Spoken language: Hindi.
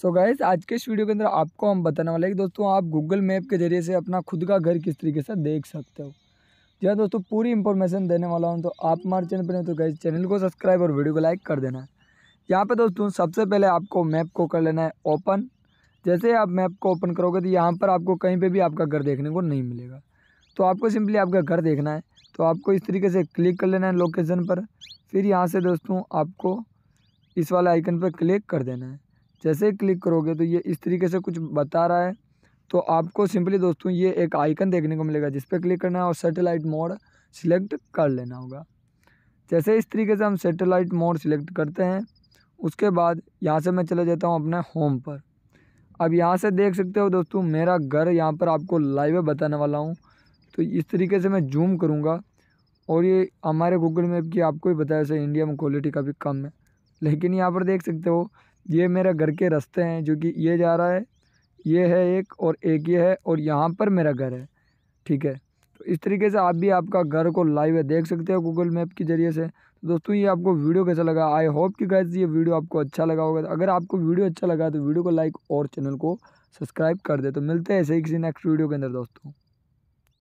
सो so गाइज आज के इस वीडियो के अंदर आपको हम बताने वाले हैं कि दोस्तों आप गूगल मैप के जरिए से अपना खुद का घर किस तरीके से देख सकते हो जी हाँ दोस्तों पूरी इन्फॉर्मेशन देने वाला हूँ तो आप हमारे चैनल पर नहीं तो गाइज चैनल को सब्सक्राइब और वीडियो को लाइक कर देना है यहाँ पर दोस्तों सबसे पहले आपको मैप को कर लेना है ओपन जैसे आप मैप को ओपन करोगे तो यहाँ पर आपको कहीं पर भी आपका घर देखने को नहीं मिलेगा तो आपको सिंपली आपका घर देखना है तो आपको इस तरीके से क्लिक कर लेना है लोकेशन पर फिर यहाँ से दोस्तों आपको इस वाले आइकन पर क्लिक कर देना है जैसे क्लिक करोगे तो ये इस तरीके से कुछ बता रहा है तो आपको सिंपली दोस्तों ये एक आइकन देखने को मिलेगा जिस पर क्लिक करना है और सेटेलाइट मोड सिलेक्ट कर लेना होगा जैसे इस तरीके से हम सेटेलाइट मोड सिलेक्ट करते हैं उसके बाद यहाँ से मैं चला जाता हूँ अपने होम पर अब यहाँ से देख सकते हो दोस्तों मेरा घर यहाँ पर आपको लाइव बताने वाला हूँ तो इस तरीके से मैं जूम करूँगा और ये हमारे गूगल मैप की आपको ही बताया जैसे इंडिया में क्वालिटी काफ़ी कम है लेकिन यहाँ पर देख सकते हो ये मेरा घर के रास्ते हैं जो कि ये जा रहा है ये है एक और एक ये है और यहाँ पर मेरा घर है ठीक है तो इस तरीके से आप भी आपका घर को लाइव है देख सकते हो गूगल मैप के जरिए से तो दोस्तों ये आपको वीडियो कैसा लगा आई होप कि गैस ये वीडियो आपको अच्छा लगा होगा तो अगर आपको वीडियो अच्छा लगा तो वीडियो को लाइक और चैनल को सब्सक्राइब कर दे तो मिलते हैं ऐसे ही किसी नेक्स्ट वीडियो के अंदर दोस्तों